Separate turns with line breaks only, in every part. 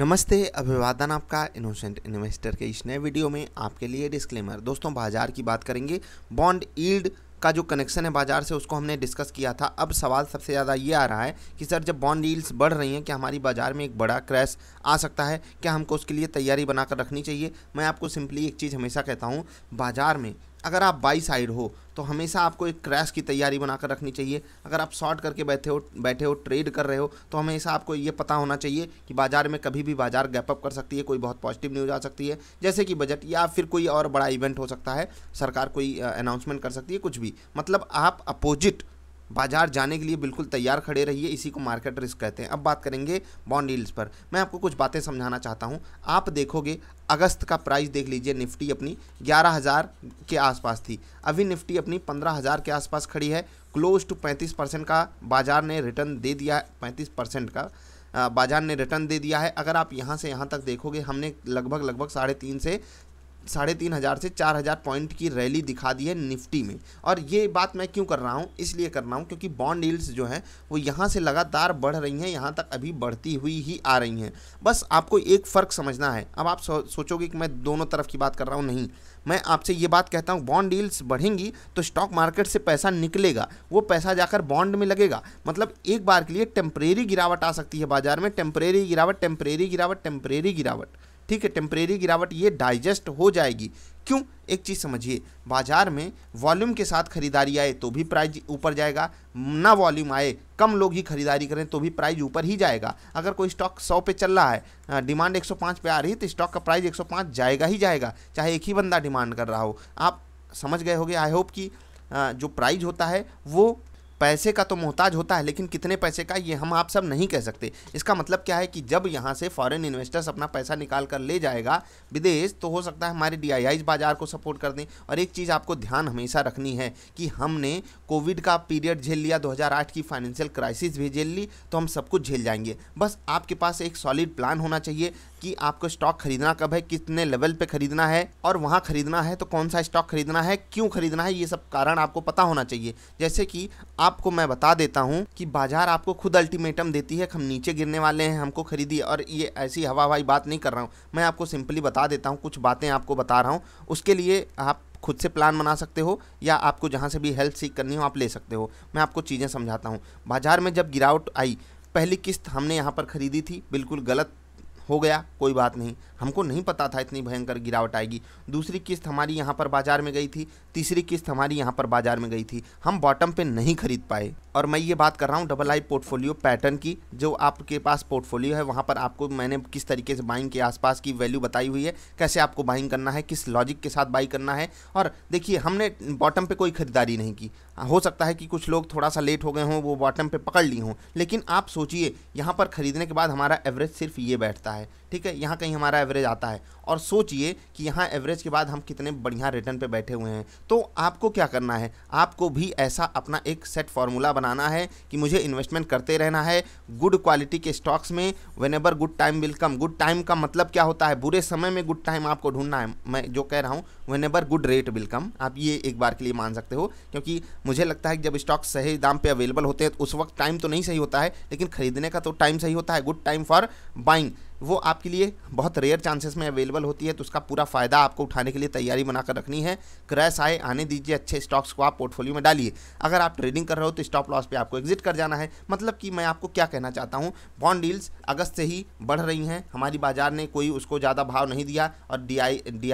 नमस्ते अभिवादन आपका इनोसेंट इन्वेस्टर के इस नए वीडियो में आपके लिए डिस्क्लेमर दोस्तों बाजार की बात करेंगे बॉन्ड ईल्ड का जो कनेक्शन है बाजार से उसको हमने डिस्कस किया था अब सवाल सबसे ज़्यादा ये आ रहा है कि सर जब बॉन्ड ईल्स बढ़ रही हैं कि हमारी बाजार में एक बड़ा क्रैश आ सकता है क्या हमको उसके लिए तैयारी बनाकर रखनी चाहिए मैं आपको सिंपली एक चीज़ हमेशा कहता हूँ बाजार में अगर आप बाई साइड हो तो हमेशा आपको एक क्रैश की तैयारी बनाकर रखनी चाहिए अगर आप शॉर्ट करके बैठे हो बैठे हो ट्रेड कर रहे हो तो हमेशा आपको ये पता होना चाहिए कि बाजार में कभी भी बाजार गैपअप कर सकती है कोई बहुत पॉजिटिव न्यूज़ आ सकती है जैसे कि बजट या फिर कोई और बड़ा इवेंट हो सकता है सरकार कोई अनाउंसमेंट कर सकती है कुछ भी मतलब आप अपोजिट बाजार जाने के लिए बिल्कुल तैयार खड़े रहिए इसी को मार्केट रिस्क कहते हैं अब बात करेंगे बॉन्ड डील्स पर मैं आपको कुछ बातें समझाना चाहता हूँ आप देखोगे अगस्त का प्राइस देख लीजिए निफ्टी अपनी ग्यारह हज़ार के आसपास थी अभी निफ्टी अपनी पंद्रह हज़ार के आसपास खड़ी है क्लोज टू पैंतीस परसेंट का बाजार ने रिटर्न दे दिया है पैंतीस परसेंट का बाजार ने रिटर्न दे दिया है अगर आप यहाँ से यहाँ तक देखोगे हमने लगभग लगभग साढ़े तीन से साढ़े तीन हज़ार से चार हज़ार पॉइंट की रैली दिखा दी है निफ्टी में और ये बात मैं क्यों कर रहा हूँ इसलिए कर रहा हूँ क्योंकि बॉन्ड डील्स जो हैं वो यहाँ से लगातार बढ़ रही हैं यहाँ तक अभी बढ़ती हुई ही आ रही हैं बस आपको एक फ़र्क समझना है अब आप सो, सोचोगे कि मैं दोनों तरफ की बात कर रहा हूँ नहीं मैं आपसे ये बात कहता हूँ बॉन्ड डील्स बढ़ेंगी तो स्टॉक मार्केट से पैसा निकलेगा वो पैसा जाकर बॉन्ड में लगेगा मतलब एक बार के लिए टेम्परेरी गिरावट आ सकती है बाजार में टेम्परेरी गिरावट टेम्परेरी गिरावट टेम्परेरी गिरावट ठीक है टेम्परेरी गिरावट ये डाइजेस्ट हो जाएगी क्यों एक चीज़ समझिए बाजार में वॉल्यूम के साथ खरीदारी आए तो भी प्राइस ऊपर जाएगा ना वॉल्यूम आए कम लोग ही खरीदारी करें तो भी प्राइस ऊपर ही जाएगा अगर कोई स्टॉक 100 पे चल रहा है डिमांड 105 पे आ रही है तो स्टॉक का प्राइस 105 जाएगा ही जाएगा चाहे एक ही बंदा डिमांड कर रहा हो आप समझ गए होगे आई होप कि जो प्राइज होता है वो पैसे का तो मोहताज होता है लेकिन कितने पैसे का ये हम आप सब नहीं कह सकते इसका मतलब क्या है कि जब यहाँ से फॉरेन इन्वेस्टर्स अपना पैसा निकाल कर ले जाएगा विदेश तो हो सकता है हमारे डी बाज़ार को सपोर्ट कर दें और एक चीज़ आपको ध्यान हमेशा रखनी है कि हमने कोविड का पीरियड झेल लिया 2008 की फाइनेंशियल क्राइसिस भी झेल ली तो हम सब कुछ झेल जाएंगे बस आपके पास एक सॉलिड प्लान होना चाहिए कि आपको स्टॉक खरीदना कब है कितने लेवल पे खरीदना है और वहाँ खरीदना है तो कौन सा स्टॉक खरीदना है क्यों खरीदना है ये सब कारण आपको पता होना चाहिए जैसे कि आप आपको मैं बता देता हूँ कि बाजार आपको खुद अल्टीमेटम देती है हम नीचे गिरने वाले हैं हमको खरीदी और ये ऐसी हवा हवाई बात नहीं कर रहा हूँ मैं आपको सिंपली बता देता हूँ कुछ बातें आपको बता रहा हूँ उसके लिए आप खुद से प्लान बना सकते हो या आपको जहाँ से भी हेल्थ सीख करनी हो आप ले सकते हो मैं आपको चीज़ें समझाता हूँ बाजार में जब गिरावट आई पहली किस्त हमने यहाँ पर खरीदी थी बिल्कुल गलत हो गया कोई बात नहीं हमको नहीं पता था इतनी भयंकर गिरावट आएगी दूसरी किस्त हमारी यहाँ पर बाज़ार में गई थी तीसरी किस्त हमारी यहाँ पर बाज़ार में गई थी हम बॉटम पे नहीं खरीद पाए और मैं ये बात कर रहा हूँ डबल आई पोर्टफोलियो पैटर्न की जो आपके पास पोर्टफोलियो है वहाँ पर आपको मैंने किस तरीके से बाइंग के आसपास की वैल्यू बताई हुई है कैसे आपको बाइंग करना है किस लॉजिक के साथ बाई करना है और देखिए हमने बॉटम पर कोई ख़रीदारी नहीं की हाँ, हो सकता है कि कुछ लोग थोड़ा सा लेट हो गए हों वो बॉटम पे पकड़ ली हों लेकिन आप सोचिए यहाँ पर ख़रीदने के बाद हमारा एवरेज सिर्फ ये बैठता है ठीक है यहाँ कहीं हमारा एवरेज आता है और सोचिए कि यहाँ एवरेज के बाद हम कितने बढ़िया रिटर्न पे बैठे हुए हैं तो आपको क्या करना है आपको भी ऐसा अपना एक सेट फार्मूला बनाना है कि मुझे इन्वेस्टमेंट करते रहना है गुड क्वालिटी के स्टॉक्स में whenever good time will come good time का मतलब क्या होता है बुरे समय में गुड टाइम आपको ढूंढना है मैं जो कह रहा हूँ whenever good rate will come आप ये एक बार के लिए मान सकते हो क्योंकि मुझे लगता है कि जब स्टॉक सही दाम पर अवेलेबल होते हैं तो उस वक्त टाइम तो नहीं सही होता है लेकिन खरीदने का तो टाइम सही होता है गुड टाइम फॉर बाइंग वो आपके लिए बहुत रेयर चांसेस में अवेलेबल होती है तो उसका पूरा फ़ायदा आपको उठाने के लिए तैयारी बनाकर रखनी है क्रैश आए आने दीजिए अच्छे स्टॉक्स को आप पोर्टफोलियो में डालिए अगर आप ट्रेडिंग कर रहे हो तो स्टॉप लॉस पे आपको एग्जिट कर जाना है मतलब कि मैं आपको क्या कहना चाहता हूँ बॉन्ड डील्स अगस्त से ही बढ़ रही हैं हमारी बाजार ने कोई उसको ज़्यादा भाव नहीं दिया और डी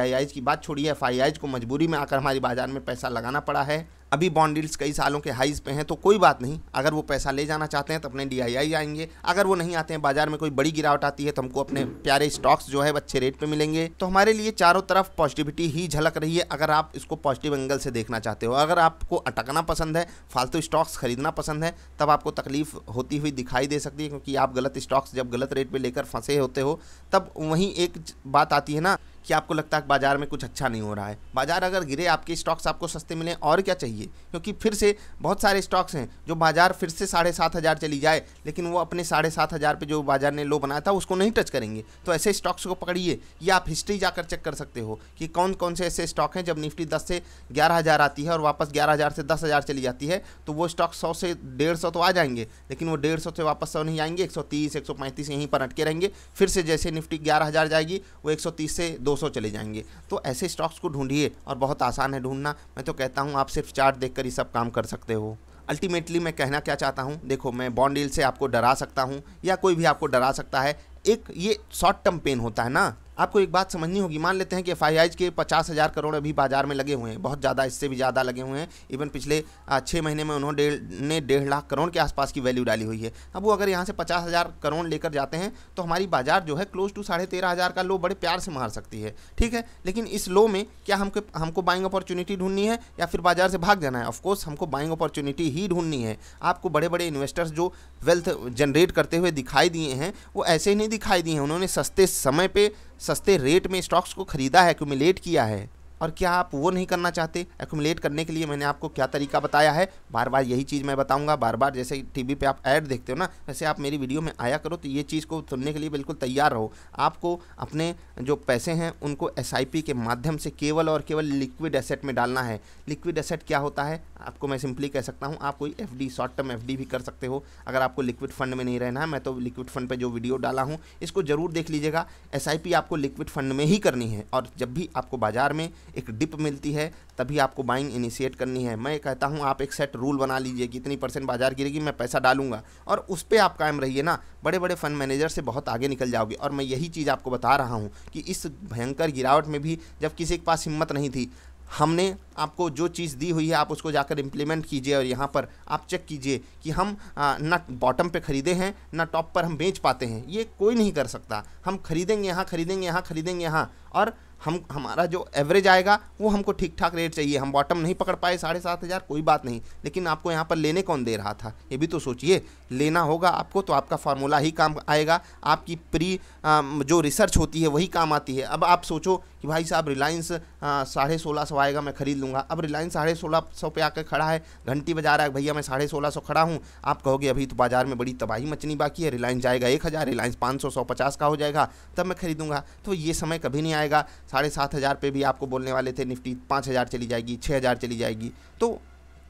आई की बात छोड़िए एफ को मजबूरी में आकर हमारी बाजार में पैसा लगाना पड़ा है अभी बॉन्डिल्स कई सालों के हाइज पे हैं तो कोई बात नहीं अगर वो पैसा ले जाना चाहते हैं तो अपने डी आई आएंगे अगर वो नहीं आते हैं बाजार में कोई बड़ी गिरावट आती है तो हमको अपने प्यारे स्टॉक्स जो है अच्छे रेट पर मिलेंगे तो हमारे लिए चारों तरफ पॉजिटिविटी ही झलक रही है अगर आप इसको पॉजिटिव एंगल से देखना चाहते हो अगर आपको अटकना पसंद है फालतू स्टॉक्स खरीदना पसंद है तब आपको तकलीफ होती हुई दिखाई दे सकती है क्योंकि आप गलत स्टॉक्स जब गलत रेट पर लेकर फंसे होते हो तब वहीं एक बात आती है ना कि आपको लगता है बाज़ार में कुछ अच्छा नहीं हो रहा है बाज़ार अगर गिरे आपके स्टॉक्स आपको सस्ते मिले और क्या चाहिए क्योंकि फिर से बहुत सारे स्टॉक्स हैं जो बाज़ार फिर से साढ़े सात हज़ार चली जाए लेकिन वो अपने साढ़े सात हज़ार पर जो बाज़ार ने लो बनाया था उसको नहीं टच करेंगे तो ऐसे स्टॉक्स को पकड़िए या आप हिस्ट्री जाकर चेक कर सकते हो कि कौन कौन से ऐसे स्टॉक हैं जब निफ्टी दस से ग्यारह हज़ार आती है और वापस ग्यारह हज़ार से दस हज़ार चली जाती है तो वो स्टॉक सौ से डेढ़ सौ तो आ जाएंगे लेकिन वो डेढ़ सौ से वापस सौ नहीं आएंगे एक सौ तीस एक सौ पैंतीस यहीं पर अटके रहेंगे फिर से जैसे निफ्टी ग्यारह हज़ार जाएगी वो एक सौ तीस से दो 200 चले जाएंगे तो ऐसे स्टॉक्स को ढूंढिए और बहुत आसान है ढूंढना मैं तो कहता हूँ आप सिर्फ चार्ट देख ही सब काम कर सकते हो अल्टीमेटली मैं कहना क्या चाहता हूँ देखो मैं बॉन्ड डील से आपको डरा सकता हूँ या कोई भी आपको डरा सकता है एक ये शॉर्ट टर्म पेन होता है ना आपको एक बात समझनी होगी मान लेते हैं कि एफ के पचास हज़ार करोड़ अभी बाजार में लगे हुए हैं बहुत ज़्यादा इससे भी ज़्यादा लगे हुए हैं इवन पिछले छः महीने में उन्होंने ने डेढ़ लाख करोड़ के आसपास की वैल्यू डाली हुई है अब वो अगर यहाँ से पचास हज़ार करोड़ लेकर जाते हैं तो हमारी बाजार जो है क्लोज टू साढ़े तेरह हज़ार का लो बड़े प्यार से मार सकती है ठीक है लेकिन इस लो में क्या हमको हमको बाइंग अपॉर्चुनिटी ढूंढनी है या फिर बाजार से भाग जाना है ऑफकोर्स हमको बाइंग अपॉर्चुनिटी ही ढूंढनी है आपको बड़े बड़े इन्वेस्टर्स जो वेल्थ जनरेट करते हुए दिखाई दिए हैं वो ऐसे ही नहीं दिखाई दिए हैं उन्होंने सस्ते समय पर सस्ते रेट में स्टॉक्स को खरीदा है एक्यूमिलेट किया है और क्या आप वो नहीं करना चाहते एकोमलेट करने के लिए मैंने आपको क्या तरीका बताया है बार बार यही चीज़ मैं बताऊंगा बार बार जैसे टीवी पे आप ऐड देखते हो ना वैसे आप मेरी वीडियो में आया करो तो ये चीज़ को सुनने के लिए बिल्कुल तैयार रहो आपको अपने जो पैसे हैं उनको एस के माध्यम से केवल और केवल लिक्विड एसेट में डालना है लिक्विड एसेट क्या होता है आपको मैं सिंपली कह सकता हूँ आप कोई एफ शॉर्ट टर्म एफ भी कर सकते हो अगर आपको लिक्विड फंड में नहीं रहना है मैं तो लिक्विड फंड पर जो वीडियो डाला हूँ इसको ज़रूर देख लीजिएगा एस आपको लिक्विड फंड में ही करनी है और जब भी आपको बाज़ार में एक डिप मिलती है तभी आपको बाइंग इनिशिएट करनी है मैं कहता हूँ आप एक सेट रूल बना लीजिए कि इतनी परसेंट बाजार गिरेगी मैं पैसा डालूंगा और उस पर आप कायम रहिए ना बड़े बड़े फंड मैनेजर से बहुत आगे निकल जाओगे और मैं यही चीज़ आपको बता रहा हूँ कि इस भयंकर गिरावट में भी जब किसी के पास हिम्मत नहीं थी हमने आपको जो चीज़ दी हुई है आप उसको जाकर इम्प्लीमेंट कीजिए और यहाँ पर आप चेक कीजिए कि हम ना बॉटम पे ख़रीदे हैं ना टॉप पर हम बेच पाते हैं ये कोई नहीं कर सकता हम खरीदेंगे यहाँ खरीदेंगे यहाँ खरीदेंगे यहाँ और हम हमारा जो एवरेज आएगा वो हमको ठीक ठाक रेट चाहिए हम बॉटम नहीं पकड़ पाए साढ़े सात हज़ार कोई बात नहीं लेकिन आपको यहाँ पर लेने कौन दे रहा था ये भी तो सोचिए लेना होगा आपको तो आपका फार्मूला ही काम आएगा आपकी प्री आ, जो रिसर्च होती है वही काम आती है अब आप सोचो कि भाई साहब रिलायंस हाँ, साढ़े सोलह सौ आएगा मैं खरीद लूँगा अब रिलायंस साढ़े सोलह सौ पे आकर खड़ा है घंटी बजा रहा है भैया मैं साढ़े सोलह सौ खड़ा हूँ आप कहोगे अभी तो बाजार में बड़ी तबाही मचनी बाकी है रिलायंस जाएगा एक हज़ार रिलायंस पाँच सौ सौ पचास का हो जाएगा तब मैं खरीदूँगा तो ये समय कभी नहीं आएगा साढ़े सात हज़ार पे भी आपको बोलने वाले थे निफ्टी पाँच हज़ार चली जाएगी छः हज़ार चली जाएगी तो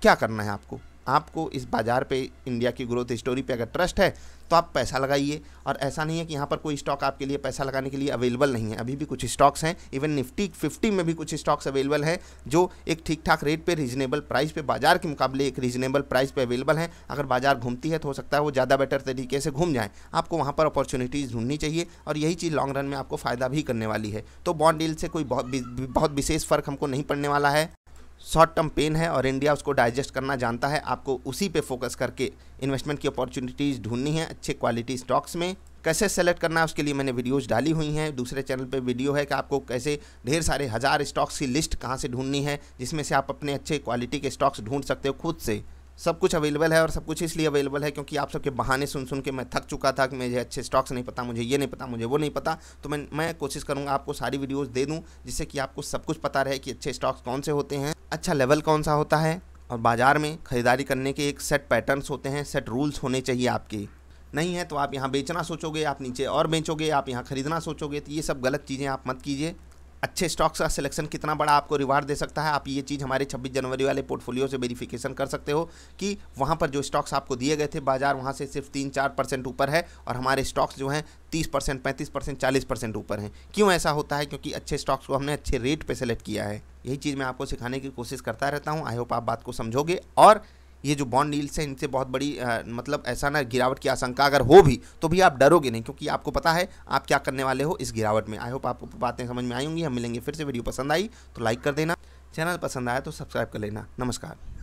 क्या करना है आपको आपको इस बाज़ार पे इंडिया की ग्रोथ स्टोरी पे अगर ट्रस्ट है तो आप पैसा लगाइए और ऐसा नहीं है कि यहाँ पर कोई स्टॉक आपके लिए पैसा लगाने के लिए अवेलेबल नहीं है अभी भी कुछ स्टॉक्स हैं इवन निफ्टी फिफ्टी में भी कुछ स्टॉक्स अवेलेबल हैं जो एक ठीक ठाक रेट पे रीजनेबल प्राइस पे बाजार के मुकाबले एक रीजनेबल प्राइस पर अवेलेबल हैं अगर बाजार घूमती है तो हो सकता है वो ज़्यादा बेटर तरीके से घूम जाएँ आपको वहाँ पर अपॉर्चुनिटीज़ ढूंढनी चाहिए और यही चीज़ लॉन्ग रन में आपको फ़ायदा भी करने वाली है तो बॉन्ड डील से कोई बहुत बहुत विशेष फ़र्क हमको नहीं पड़ने वाला है शॉर्ट टर्म पेन है और इंडिया उसको डाइजेस्ट करना जानता है आपको उसी पे फोकस करके इन्वेस्टमेंट की अपॉर्चुनिटीज़ ढूंढनी है अच्छे क्वालिटी स्टॉक्स में कैसे सेलेक्ट करना है उसके लिए मैंने वीडियोज़ डाली हुई हैं दूसरे चैनल पे वीडियो है कि आपको कैसे ढेर सारे हज़ार स्टॉक्स की लिस्ट कहाँ से ढूंढनी है जिसमें से आप अपने अच्छे क्वालिटी के स्टॉक्स ढूंढ सकते हो खुद से सब कुछ अवेलेबल है और सब कुछ इसलिए अवेलेबल है क्योंकि आप सबके बहाने सुन सुन के मैं थक चुका था कि मुझे अच्छे स्टॉक्स नहीं पता मुझे ये नहीं पता मुझे वो नहीं पता तो मैं मैं कोशिश करूँगा आपको सारी वीडियोज़ दे दूँ जिससे कि आपको सब कुछ पता रहे कि अच्छे स्टॉक्स कौन से होते हैं अच्छा लेवल कौन सा होता है और बाज़ार में ख़रीदारी करने के एक सेट पैटर्नस होते हैं सेट रूल्स होने चाहिए आपके नहीं है तो आप यहाँ बेचना सोचोगे आप नीचे और बेचोगे आप यहाँ ख़रीदना सोचोगे तो ये सब गलत चीज़ें आप मत कीजिए अच्छे स्टॉक्स का सिलेक्शन कितना बड़ा आपको रिवार्ड दे सकता है आप ये चीज़ हमारे 26 जनवरी वाले पोर्टफोलियो से वेरिफिकेशन कर सकते हो कि वहाँ पर जो स्टॉक्स आपको दिए गए थे बाजार वहाँ से सिर्फ तीन चार परसेंट ऊपर है और हमारे स्टॉक्स जो हैं तीस परसेंट पैंतीस परसेंट चालीस परसेंट ऊपर हैं क्यों ऐसा होता है क्योंकि अच्छे स्टॉक्स को हमने अच्छे रेट पर सेलेक्ट किया है यही चीज़ मैं आपको सिखाने की कोशिश करता रहता हूँ आई होप आप बात को समझोगे और ये जो बॉन्ड नील्स हैं इनसे बहुत बड़ी आ, मतलब ऐसा ना गिरावट की आशंका अगर हो भी तो भी आप डरोगे नहीं क्योंकि आपको पता है आप क्या करने वाले हो इस गिरावट में आई होप आपको बातें समझ में आई होंगी हम मिलेंगे फिर से वीडियो पसंद आई तो लाइक कर देना चैनल पसंद आया तो सब्सक्राइब कर लेना नमस्कार